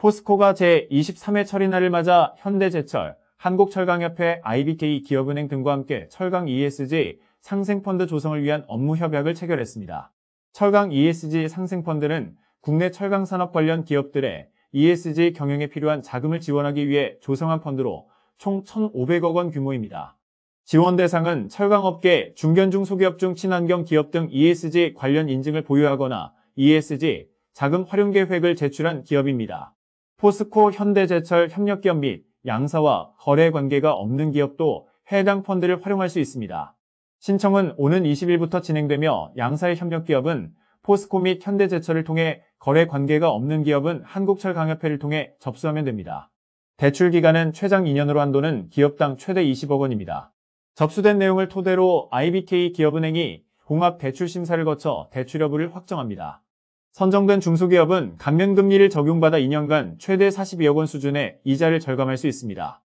포스코가 제23회 철인날을 맞아 현대제철, 한국철강협회, IBK 기업은행 등과 함께 철강 ESG 상생펀드 조성을 위한 업무 협약을 체결했습니다. 철강 ESG 상생펀드는 국내 철강산업 관련 기업들의 ESG 경영에 필요한 자금을 지원하기 위해 조성한 펀드로 총 1,500억 원 규모입니다. 지원 대상은 철강업계, 중견중 소기업 중 친환경 기업 등 ESG 관련 인증을 보유하거나 ESG 자금 활용 계획을 제출한 기업입니다. 포스코 현대제철 협력기업 및 양사와 거래 관계가 없는 기업도 해당 펀드를 활용할 수 있습니다. 신청은 오는 20일부터 진행되며 양사의 협력기업은 포스코 및 현대제철을 통해 거래 관계가 없는 기업은 한국철강협회를 통해 접수하면 됩니다. 대출 기간은 최장 2년으로 한도는 기업당 최대 20억 원입니다. 접수된 내용을 토대로 IBK 기업은행이 공합대출 심사를 거쳐 대출 여부를 확정합니다. 선정된 중소기업은 감면금리를 적용받아 2년간 최대 42억 원 수준의 이자를 절감할 수 있습니다.